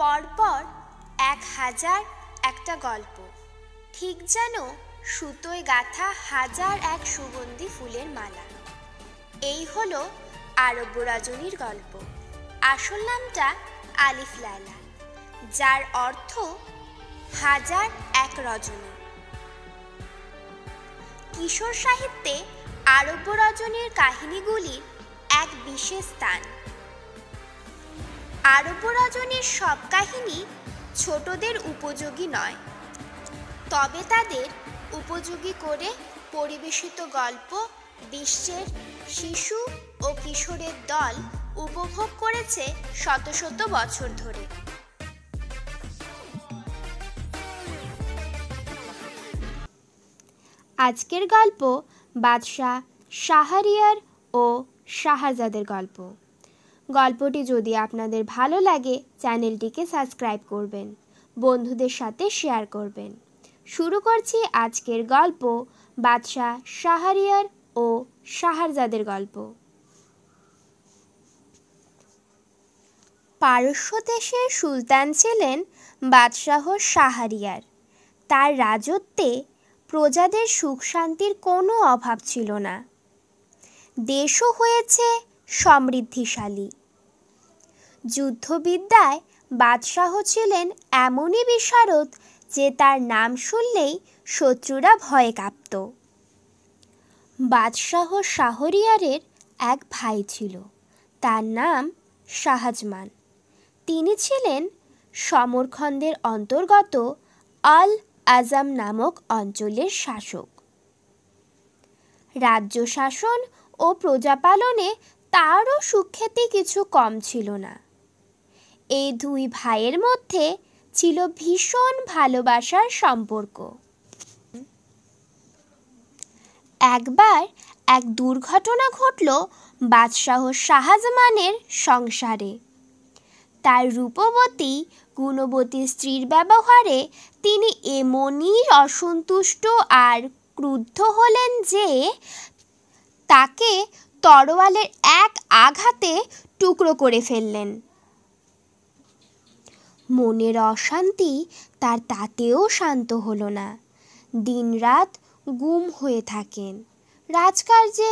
পরপর এক হাজার একটা গল্প ঠিক যেন সুতোয় গাথা হাজার এক সুগন্ধি ফুলের মালা এই হলো আরব্য রজনীর গল্প আসল নামটা আলিফ লায়লা যার অর্থ হাজার এক রজনী কিশোর সাহিত্যে আরব্য রজনীর কাহিনীগুলির এক বিশেষ স্থান আরব্য রজনীর সব কাহিনী ছোটদের উপযোগী নয় তবে তাদের উপযোগী করে পরিবেশিত গল্প বিশ্বের শিশু ও কিশোরের দল উপভোগ করেছে শত শত বছর ধরে আজকের গল্প বাদশাহ শাহরিয়ার ও শাহজাদের গল্প গল্পটি যদি আপনাদের ভালো লাগে চ্যানেলটিকে সাবস্ক্রাইব করবেন বন্ধুদের সাথে শেয়ার করবেন শুরু করছি আজকের গল্প বাদশাহ শাহরিয়ার ও শাহারজাদের গল্প পারস্য দেশের সুলতান ছিলেন বাদশাহ শাহরিয়ার তার রাজত্বে প্রজাদের সুখ শান্তির কোনো অভাব ছিল না দেশও হয়েছে সমৃদ্ধিশালী যুদ্ধবিদ্যায় বাদশাহ ছিলেন এমনই বিশারদ যে তার নাম শুনলেই শত্রুরা ভয়ে কাঁপত বাদশাহ শাহরিয়ারের এক ভাই ছিল তার নাম শাহজমান তিনি ছিলেন সমরখন্দের অন্তর্গত আল আজাম নামক অঞ্চলের শাসক রাজ্য শাসন ও প্রজাপালনে তারও সুখ্যাতি কিছু কম ছিল না এই দুই ভাইয়ের মধ্যে ছিল ভীষণ ভালোবাসার সম্পর্ক একবার এক দুর্ঘটনা ঘটল বাদশাহ শাহজমানের সংসারে তার রূপবতী গুণবতী স্ত্রীর ব্যবহারে তিনি এমনই অসন্তুষ্ট আর ক্রুদ্ধ হলেন যে তাকে তরোয়ালের এক আঘাতে টুকরো করে ফেললেন মনের অশান্তি তার তাতেও শান্ত হলো না দিনরাত গুম হয়ে থাকেন রাজকার্যে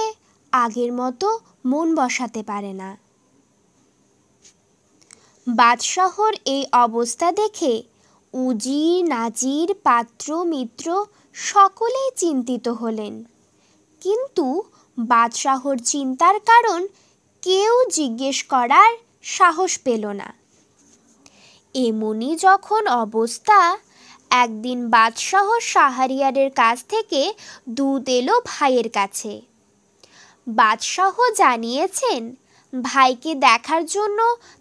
আগের মতো মন বসাতে পারে না বাদশাহর এই অবস্থা দেখে উজির নাজির পাত্র মিত্র সকলেই চিন্তিত হলেন কিন্তু বাদশাহর চিন্তার কারণ কেউ জিজ্ঞেস করার সাহস পেল না এমনই যখন অবস্থা একদিন বাদশাহ শাহরিয়ারের কাছ থেকে দুধ এলো ভাইয়ের কাছে বাদশাহ জানিয়েছেন ভাইকে দেখার জন্য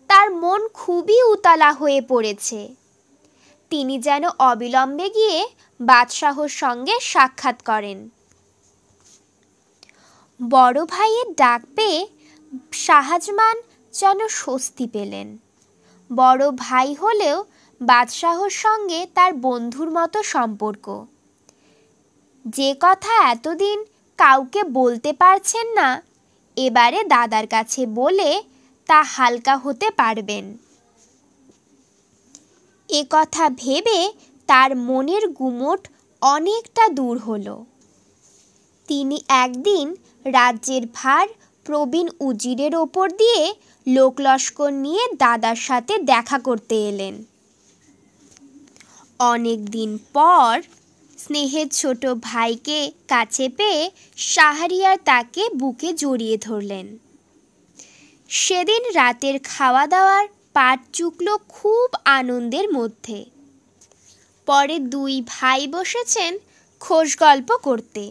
তার মন খুবই উতালা হয়ে পড়েছে তিনি যেন অবিলম্বে গিয়ে বাদশাহর সঙ্গে সাক্ষাৎ করেন বড় ভাইয়ের ডাক পেয়ে শাহাজমান যেন স্বস্তি পেলেন বড় ভাই হলেও বাদশাহর সঙ্গে তার বন্ধুর মতো সম্পর্ক যে কথা এতদিন কাউকে বলতে পারছেন না এবারে দাদার কাছে বলে তা হালকা হতে পারবেন এ কথা ভেবে তার মনের গুমট অনেকটা দূর হল তিনি একদিন রাজ্যের ভার প্রবীণ উজিরের ওপর দিয়ে লোকলস্কর নিয়ে দাদার সাথে দেখা করতে এলেন অনেক দিন পর স্নেহের ছোট ভাইকে কাছে পেয়ে শাহরিয়ার তাকে বুকে জড়িয়ে ধরলেন সেদিন রাতের খাওয়া দাওয়ার পাট চুকল খুব আনন্দের মধ্যে পরে দুই ভাই বসেছেন খোশ গল্প করতে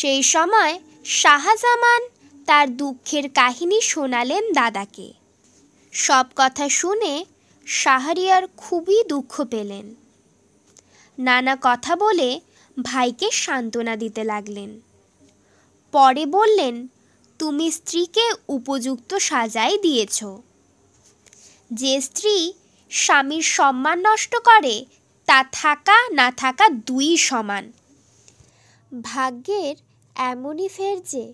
সেই সময় শাহজামান তার দুঃখের কাহিনী শোনালেন দাদাকে সব কথা শুনে শাহরিয়ার খুবই দুঃখ পেলেন নানা কথা বলে ভাইকে সান্ত্বনা দিতে লাগলেন পরে বললেন তুমি স্ত্রীকে উপযুক্ত সাজাই দিয়েছ যে স্ত্রী স্বামীর সম্মান নষ্ট করে তা থাকা না থাকা দুই সমান ভাগ্যের এমনই ফের যে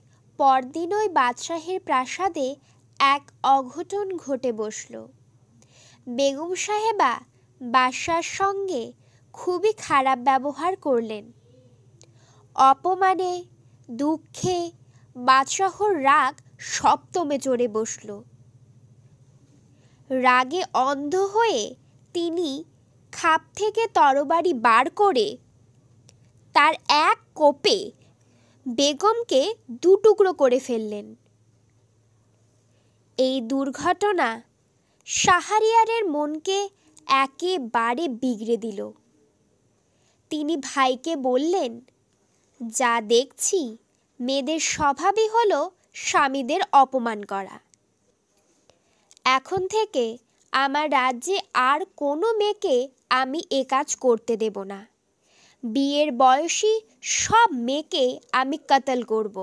পরদিনই বাদশাহের প্রাসাদে এক অঘটন ঘটে বসল বেগম সাহেবা বাদশার সঙ্গে খুবই খারাপ ব্যবহার করলেন অপমানে দুঃখে বাদশাহর রাগ সপ্তমে চড়ে বসল রাগে অন্ধ হয়ে তিনি খাপ থেকে তরবারি বার করে তার এক কোপে বেগমকে দুটুকরো করে ফেললেন এই দুর্ঘটনা শাহারিয়ারের মনকে একেবারে বিগড়ে দিল তিনি ভাইকে বললেন যা দেখছি মেয়েদের স্বভাবই হল স্বামীদের অপমান করা এখন থেকে আমার রাজ্যে আর কোনো মেয়েকে আমি এ কাজ করতে দেব না বিয়ের বয়সী সব মেয়েকে আমি কতল করব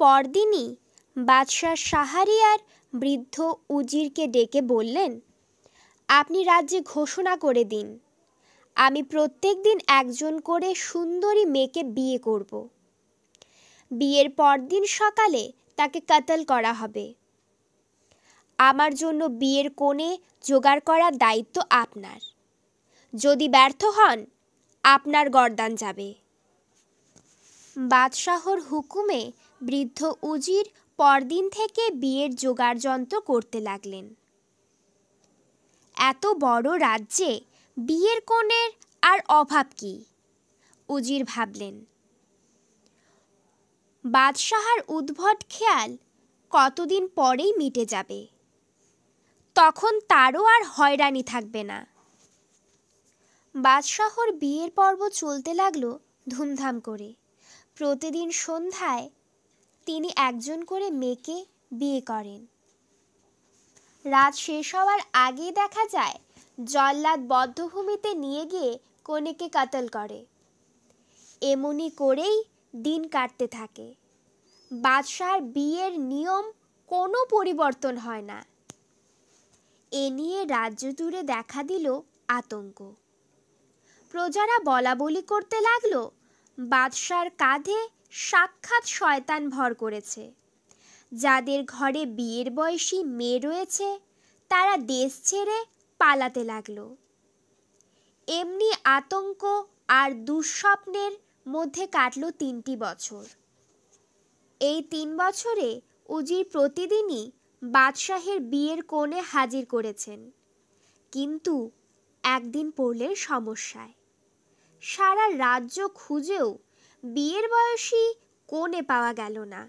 পরদিনই বাদশাহ সাহারিয়ার বৃদ্ধ উজিরকে ডেকে বললেন আপনি রাজ্যে ঘোষণা করে দিন আমি প্রত্যেক দিন একজন করে সুন্দরী মেয়েকে বিয়ে করব বিয়ের পরদিন সকালে তাকে কাতল করা হবে আমার জন্য বিয়ের কোণে জোগাড় করার দায়িত্ব আপনার যদি ব্যর্থ হন আপনার গরদান যাবে বাদশাহর হুকুমে বৃদ্ধ উজির পরদিন থেকে বিয়ের জোগাড় যন্ত্র করতে লাগলেন এত বড় রাজ্যে বিয়ের কোণের আর অভাব কি উজির ভাবলেন বাদশাহার উদ্ভট খেয়াল কতদিন পরেই মিটে যাবে তখন তারও আর হয়রানি থাকবে না বাদশাহর বিয়ের পর্ব চলতে লাগলো ধুমধাম করে প্রতিদিন সন্ধ্যায় তিনি একজন করে মেয়েকে বিয়ে করেন রাত শেষ হওয়ার আগেই দেখা যায় জল্লাদ বদ্ধভূমিতে নিয়ে গিয়ে কনেকে কাতল করে এমনি করেই দিন কাটতে থাকে বাদশাহর বিয়ের নিয়ম কোনো পরিবর্তন হয় না এ নিয়ে রাজ্য দূরে দেখা দিল আতঙ্ক প্রজারা বলা বলি করতে লাগলো বাদশার কাঁধে সাক্ষাৎ শয়তান ভর করেছে যাদের ঘরে বিয়ের বয়সী মেয়ে রয়েছে তারা দেশ ছেড়ে পালাতে লাগল এমনি আতঙ্ক আর দুঃস্বপ্নের মধ্যে কাটল তিনটি বছর এই তিন বছরে উজির প্রতিদিনই বাদশাহের বিয়ের কোণে হাজির করেছেন কিন্তু একদিন পড়লেন সমস্যায় সারা রাজ্য খুঁজেও বিয়ের বয়সী কোণে পাওয়া গেল না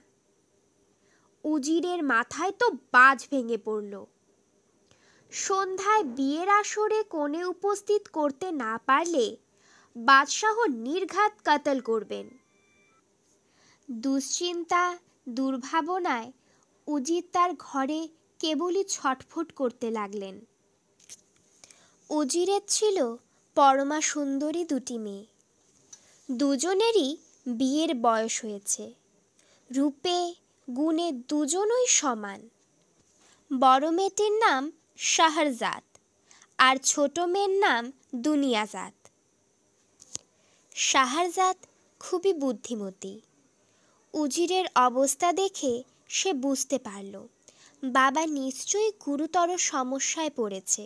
উজিরের মাথায় তো বাজ ভেঙে পড়ল সন্ধ্যায় বিয়ের আসরে কোণে উপস্থিত করতে না পারলে বাদশাহ নির্ঘাত কাতল করবেন দুশ্চিন্তা দুর্ভাবনায় উজির তার ঘরে কেবলই ছটফট করতে লাগলেন উজিরের ছিল পরমা সুন্দরী দুটি মেয়ে দুজনেরই বিয়ের বয়স হয়েছে রূপে গুণে দুজনই সমান বড় মেয়েটির নাম শাহরজাত আর ছোট মেয়ের নাম দুনিয়াজাত শাহরজাত খুবই বুদ্ধিমতী উজিরের অবস্থা দেখে সে বুঝতে পারল বাবা নিশ্চয়ই গুরুতর সমস্যায় পড়েছে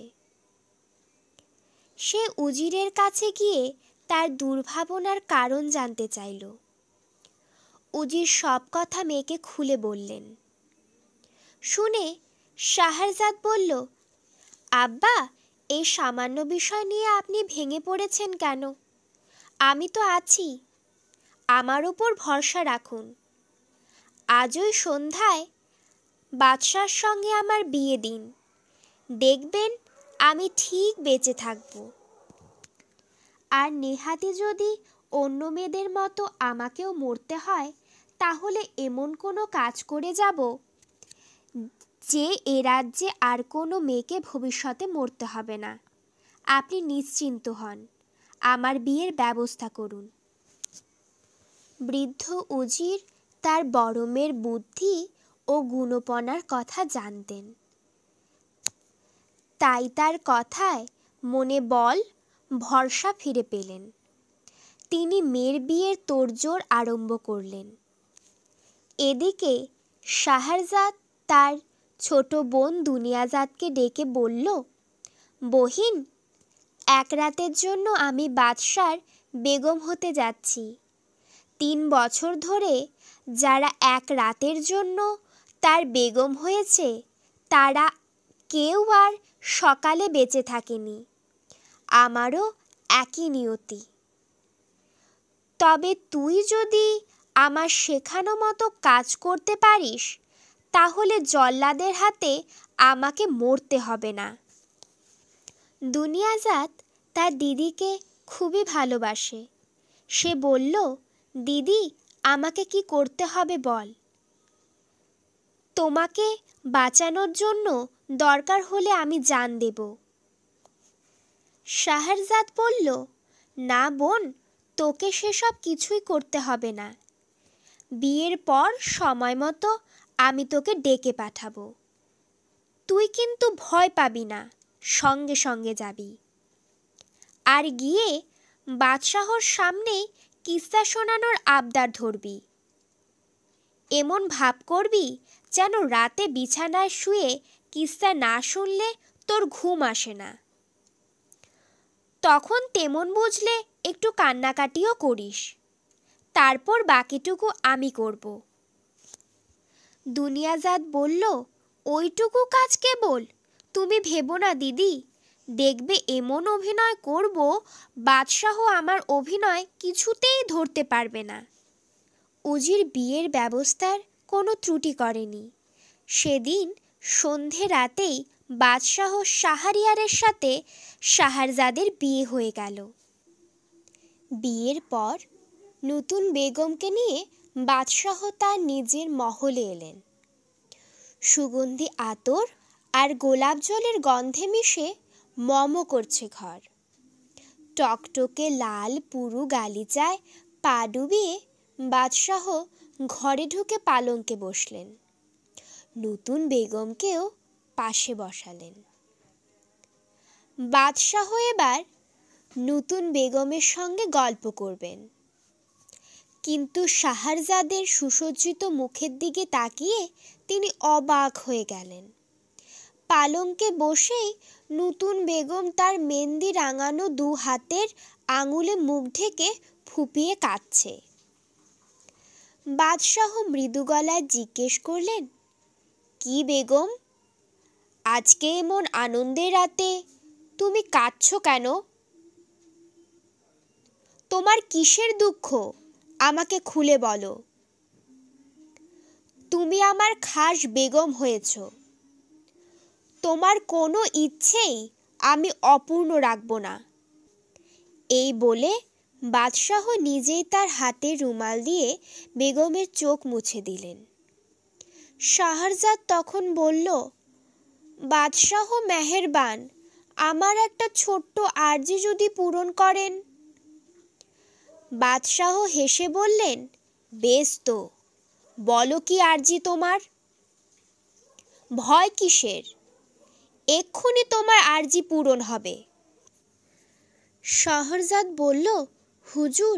সে উজিরের কাছে গিয়ে তার দুর্ভাবনার কারণ জানতে চাইল উজির সব কথা মেয়েকে খুলে বললেন শুনে শাহরজাদ বলল আব্বা এই সামান্য বিষয় নিয়ে আপনি ভেঙে পড়েছেন কেন আমি তো আছি আমার ওপর ভরসা রাখুন আজ ওই সন্ধ্যায় বাদশার সঙ্গে আমার বিয়ে দিন দেখবেন আমি ঠিক বেঁচে থাকব আর নেহাতি যদি অন্য মেয়েদের মতো আমাকেও মরতে হয় তাহলে এমন কোনো কাজ করে যাব যে এ রাজ্যে আর কোনো মেয়েকে ভবিষ্যতে মরতে হবে না আপনি নিশ্চিন্ত হন আমার বিয়ের ব্যবস্থা করুন বৃদ্ধ উজির তার বড় মেয়ের বুদ্ধি ও গুণপনার কথা জানতেন তাই তার কথায় মনে বল ভরসা ফিরে পেলেন তিনি মেয়ের বিয়ের তোড়জোড় আরম্ভ করলেন এদিকে শাহরজাদ তার ছোট বোন দুনিয়াজাদকে ডেকে বলল বহিন এক রাতের জন্য আমি বাদশার বেগম হতে যাচ্ছি তিন বছর ধরে যারা এক রাতের জন্য তার বেগম হয়েছে তারা কেউ আর সকালে বেঁচে থাকেনি আমারও একই নিয়তি তবে তুই যদি আমার শেখানো মতো কাজ করতে পারিস তাহলে জল্লাদের হাতে আমাকে মরতে হবে না দুনিয়াজাত তার দিদিকে খুবই ভালোবাসে সে বলল দিদি আমাকে কি করতে হবে বল তোমাকে বাঁচানোর জন্য দরকার হলে আমি জান দেব শাহরজাদ বলল না বোন তোকে সেসব কিছুই করতে হবে না বিয়ের পর সময় মতো আমি তোকে ডেকে পাঠাবো তুই কিন্তু ভয় পাবি না সঙ্গে সঙ্গে যাবি আর গিয়ে বাদশাহর সামনেই কিস্তা শোনানোর আবদার ধরবি এমন ভাব করবি যেন রাতে বিছানায় শুয়ে কিস্তা না শুনলে তোর ঘুম আসে না তখন তেমন বুঝলে একটু কান্নাকাটিও করিস তারপর বাকিটুকু আমি করব দুনিয়াজাদ বলল ওইটুকু কাজ কেবল তুমি ভেবো না দিদি দেখবে এমন অভিনয় করব বাদশাহ আমার অভিনয় কিছুতেই ধরতে পারবে না উজির বিয়ের ব্যবস্থার কোনো ত্রুটি করেনি সেদিন সন্ধে রাতেই বাদশাহ শাহারিয়ারের সাথে শাহারজাদের বিয়ে হয়ে গেল বিয়ের পর নতুন বেগমকে নিয়ে বাদশাহ তার নিজের মহলে এলেন সুগন্ধি আতর আর গোলাপ জলের গন্ধে মিশে মম করছে ঘর টকটকে লাল পুরু গালিচায় পা ডুবিয়ে বাদশাহ ঘরে ঢুকে পালঙ্কে বসলেন নতুন বেগমকেও পাশে বসালেন বাদশাহ এবার নতুন বেগমের সঙ্গে গল্প করবেন কিন্তু শাহারজাদের সুসজ্জিত মুখের দিকে তাকিয়ে তিনি অবাক হয়ে গেলেন পালঙ্কে বসেই নতুন বেগম তার মেহেন্দি রাঙানো দু হাতের আঙুলে মুখ ঢেকে ফুপিয়ে কাঁদছে বাদশাহ মৃদু গলায় জিজ্ঞেস করলেন কি বেগম আজকে এমন আনন্দের রাতে তুমি কাঁদছ কেন তোমার কিসের দুঃখ আমাকে খুলে বলো তুমি আমার খাস বেগম হয়েছ তোমার কোনো ইচ্ছেই আমি অপূর্ণ রাখব না এই বলে বাদশাহ নিজেই তার হাতে রুমাল দিয়ে বেগমের চোখ মুছে দিলেন শাহরজাদ তখন বলল বাদশাহ মেহেরবান আমার একটা ছোট্ট আর্জি যদি পূরণ করেন বাদশাহ হেসে বললেন বেশ তো বলো কি আর্জি তোমার ভয় কিসের এক্ষুনি তোমার আর্জি পূরণ হবে শহরজাদ বলল হুজুর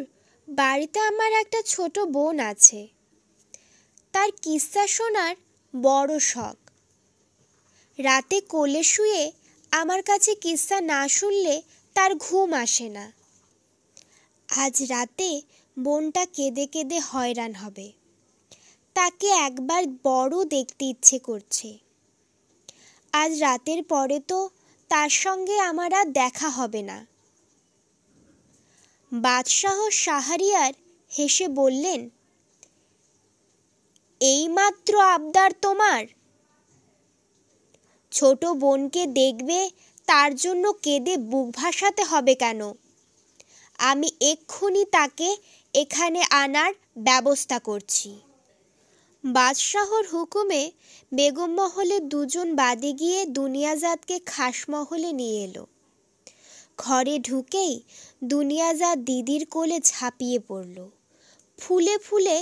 বাড়িতে আমার একটা ছোট বোন আছে তার কিস্সা শোনার বড় শখ রাতে কোলে শুয়ে আমার কাছে কিস্সা না শুনলে তার ঘুম আসে না আজ রাতে বোনটা কেঁদে কেঁদে হয়রান হবে তাকে একবার বড় দেখতে ইচ্ছে করছে আজ রাতের পরে তো তার সঙ্গে আমার আর দেখা হবে না বাদশাহ সাহারিয়ার হেসে বললেন এইমাত্র আবদার তোমার ছোট বোনকে দেখবে তার জন্য কেঁদে বুক ভাসাতে হবে কেন আমি এক্ষুনি তাকে এখানে আনার ব্যবস্থা করছি বাদশাহর হুকুমে বেগম মহলে দুজন বাদে গিয়ে দুনিয়াজাদকে খাসমহলে নিয়ে এলো ঘরে ঢুকেই দুনিয়াজাদ দিদির কোলে ঝাঁপিয়ে পড়ল ফুলে ফুলে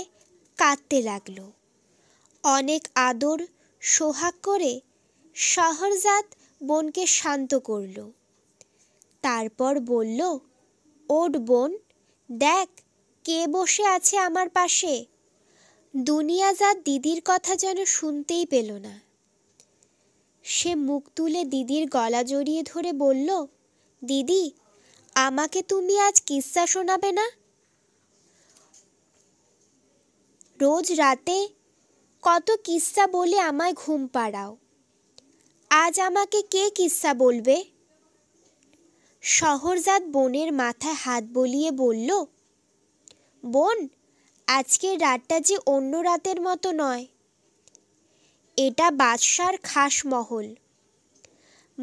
কাঁদতে লাগলো অনেক আদর সোহাগ করে শহরজাত বোনকে শান্ত করল তারপর বলল ওট বোন দেখ কে বসে আছে আমার পাশে দুনিয়াজাত দিদির কথা যেন শুনতেই পেল না সে মুখ তুলে দিদির গলা জড়িয়ে ধরে বলল দিদি আমাকে তুমি আজ কিস্সা শোনাবে না রোজ রাতে কত কিস্সা বলে আমায় ঘুম পাড়াও আজ আমাকে কে কিস্সা বলবে শহরজাত বোনের মাথায় হাত বলিয়ে বলল বোন আজকের রাতটা যে অন্য রাতের মতো নয় এটা বাদশার খাস মহল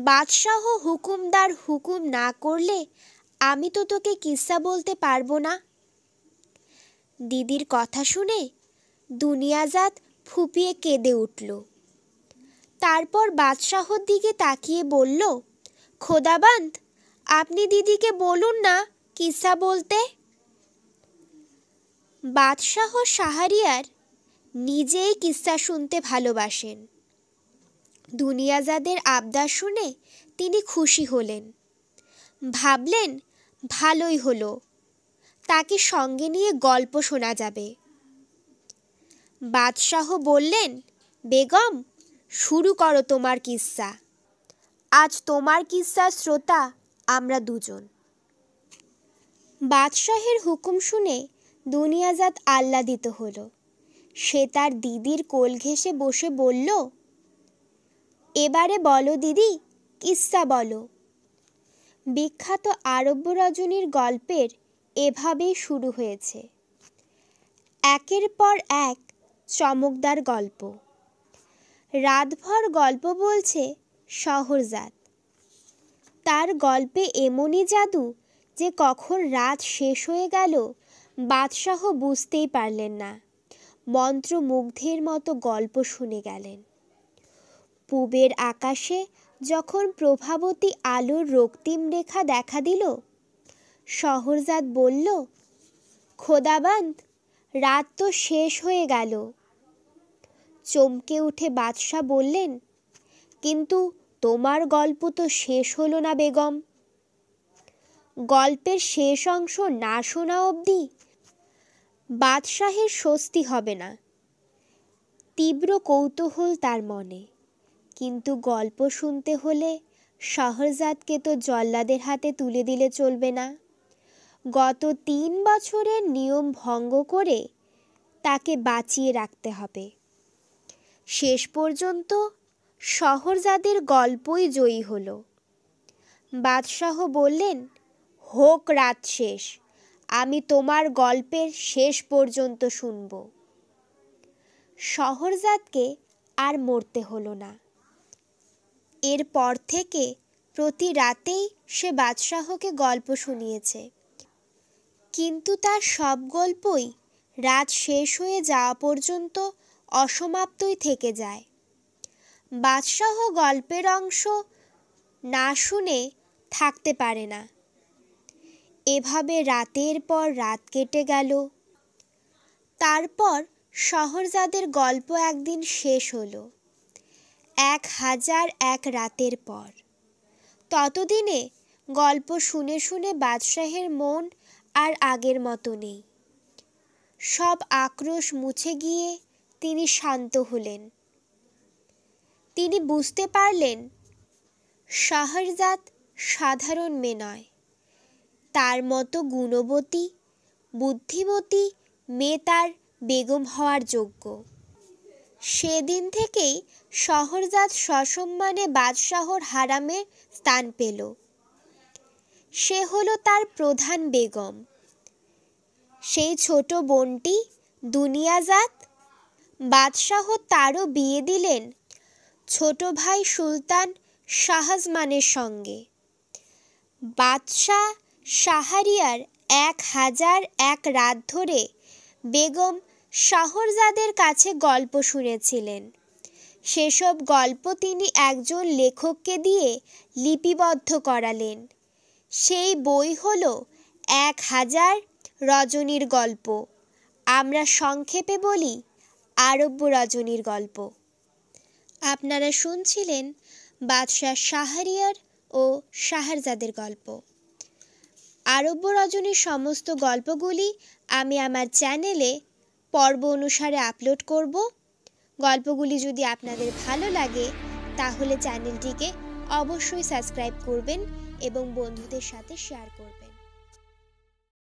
বাদশাহ হুকুমদার হুকুম না করলে আমি তো তোকে কিস্সা বলতে পারবো না দিদির কথা শুনে দুনিয়াজাত ফুঁপিয়ে কেঁদে উঠল তারপর বাদশাহর দিকে তাকিয়ে বলল খোদাবান্ধ আপনি দিদিকে বলুন না কিসা বলতে বাদশাহ সাহারিয়ার নিজেই কিসা শুনতে ভালোবাসেন দুনিয়াজাদের আবদার শুনে তিনি খুশি হলেন ভাবলেন ভালোই হলো তাকে সঙ্গে নিয়ে গল্প শোনা যাবে বাদশাহ বললেন বেগম শুরু করো তোমার কিসা আজ তোমার কিসসার শ্রোতা আমরা দুজন বাদশাহের হুকুম শুনে দুনিয়াজাত আহ্লাদিত হলো সে তার দিদির কোল ঘেসে বসে বলল এবারে বলো দিদি কিসা বলো বিখ্যাত আরব্য রজনীর গল্পের এভাবেই শুরু হয়েছে একের পর এক চমকদার গল্প রাতভর গল্প বলছে শহরজাত তার গল্পে এমনই জাদু যে কখন রাত শেষ হয়ে গেল বাদশাহ বুঝতেই পারলেন না মন্ত্রমুগ্ধের মতো গল্প শুনে গেলেন পূবের আকাশে যখন প্রভাবতী আলোর রক্তিম রেখা দেখা দিল শহরজাত বলল খোদাবান্ত রাত তো শেষ হয়ে গেল চমকে উঠে বাদশাহ বললেন কিন্তু তোমার গল্প তো শেষ হলো না বেগম গল্পের শেষ অংশ না শোনা অবধি বাদশাহের স্বস্তি হবে না তীব্র কৌতূহল তার মনে কিন্তু গল্প শুনতে হলে শাহরজাদকে তো জল্লাদের হাতে তুলে দিলে চলবে না গত তিন বছরের নিয়ম ভঙ্গ করে তাকে বাঁচিয়ে রাখতে হবে শেষ পর্যন্ত শহরজাদের গল্পই জয়ী হলো বাদশাহ বললেন হোক রাত শেষ আমি তোমার গল্পের শেষ পর্যন্ত শুনব শহরজাদকে আর মরতে হলো না এরপর থেকে প্রতি রাতেই সে বাদশাহকে গল্প শুনিয়েছে কিন্তু তার সব গল্পই রাত শেষ হয়ে যাওয়া পর্যন্ত অসমাপ্তই থেকে যায় বাদশাহ গল্পের অংশ না শুনে থাকতে পারে না এভাবে রাতের পর রাত কেটে গেল তারপর শহরজাদের গল্প একদিন শেষ হলো এক হাজার এক রাতের পর ততদিনে গল্প শুনে শুনে বাদশাহের মন আর আগের মতো নেই সব আক্রোশ মুছে গিয়ে তিনি শান্ত হলেন তিনি বুঝতে পারলেন শাহরজাদ সাধারণ মেয়ে নয় তার মতো গুণবতী বুদ্ধিমতী মেয়ে তার বেগম হওয়ার যোগ্য সেদিন থেকেই শহরজাত সসম্মানে বাদশাহর হারামের স্থান পেল সে হলো তার প্রধান বেগম সেই ছোট বোনটি দুনিয়াজাত বাদশাহ তারও বিয়ে দিলেন ছোট ভাই সুলতান শাহজমানের সঙ্গে বাদশাহ শাহারিয়ার এক হাজার এক রাত ধরে বেগম শাহরজাদের কাছে গল্প শুনেছিলেন সেসব গল্প তিনি একজন লেখককে দিয়ে লিপিবদ্ধ করালেন সেই বই হল এক হাজার রজনীর গল্প আমরা সংক্ষেপে বলি আরব্য রজনীর গল্প আপনারা শুনছিলেন বাদশাহ শাহরিয়ার ও শাহরজাদের গল্প আরব্য রজনীর সমস্ত গল্পগুলি আমি আমার চ্যানেলে পর্ব অনুসারে আপলোড করব গল্পগুলি যদি আপনাদের ভালো লাগে তাহলে চ্যানেলটিকে অবশ্যই সাবস্ক্রাইব করবেন এবং বন্ধুদের সাথে শেয়ার করবেন